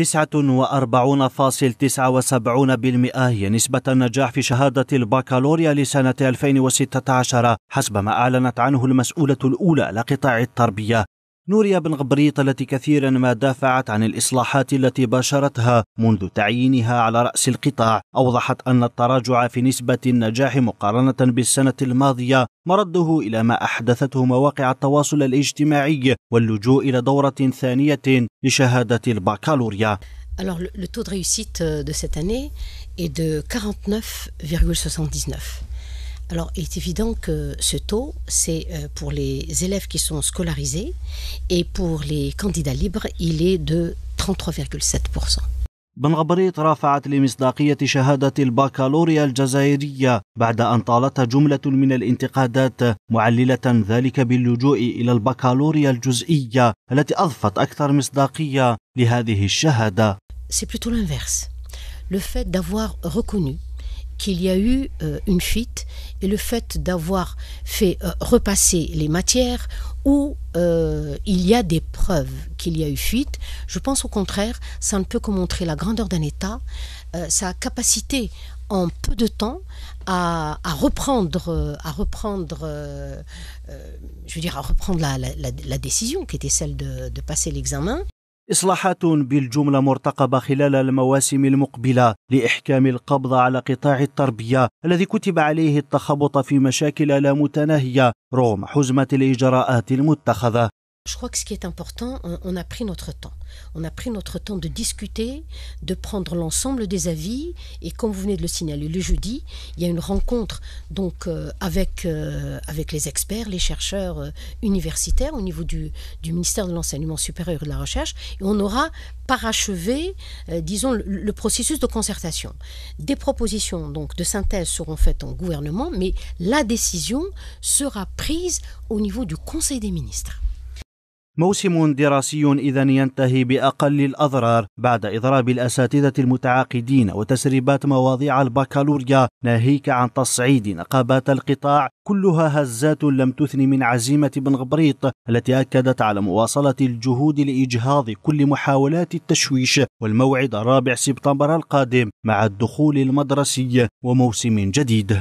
49.79% هي نسبة النجاح في شهادة البكالوريا لسنة 2016 حسب ما أعلنت عنه المسؤولة الأولى لقطاع التربية نوريا بن غبريط التي كثيرا ما دافعت عن الإصلاحات التي باشرتها منذ تعيينها على رأس القطاع أوضحت أن التراجع في نسبة النجاح مقارنة بالسنة الماضية مرده إلى ما أحدثته مواقع التواصل الاجتماعي واللجوء إلى دورة ثانية لشهادة البكالوريا Alors, le, le taux de réussite euh, de cette année est de 49,79. Alors, il est évident que ce taux, c'est euh, pour les élèves qui sont scolarisés et pour les candidats libres, il est de 33,7%. بن غبريط رافعت لمصداقية شهادة الباكالوريا الجزائرية بعد أن طالتها جملة من الانتقادات معللة ذلك باللجوء إلى الباكالوريا الجزئية التي أضفت أكثر مصداقية لهذه الشهادة. C'est plutôt l'inverse. Le fait d'avoir reconnu qu'il y a eu euh, une fuite et le fait d'avoir fait euh, repasser les matières où euh, il y a des preuves qu'il y a eu fuite, je pense au contraire, ça ne peut que montrer la grandeur d'un État, sa capacité en peu de temps à, reprendre, à reprendre je veux dire, à reprendre la, décision qui était celle de passer l'examen. إصلاحات بالجملة مرتقبة خلال المواسم المقبلة لإحكام القبض على قطاع التربية الذي كتب عليه التخبط في مشاكل لا متناهية رغم حزمة الإجراءات المتخذة Je crois que ce qui est important, on, a pris notre temps. On a pris notre temps de discuter, de prendre l'ensemble des avis. Et comme vous venez de le signaler, le jeudi, il y a une rencontre donc euh, avec, euh, avec les experts, les chercheurs euh, universitaires au niveau du, ministère de l'Enseignement supérieur et de la Recherche. Et on aura parachevé, disons, le, processus de concertation. Des propositions donc de synthèse seront faites en gouvernement, mais la décision sera prise au niveau du Conseil des ministres. موسم دراسي إذا ينتهي بأقل الأضرار بعد إضراب الأساتذة المتعاقدين وتسريبات مواضيع البكالوريا ناهيك عن تصعيد نقابات القطاع كلها هزات لم تثن من عزيمة بن غبريط التي أكدت على مواصلة الجهود لإجهاض كل محاولات التشويش والموعد الرابع سبتمبر القادم مع الدخول المدرسي وموسم جديد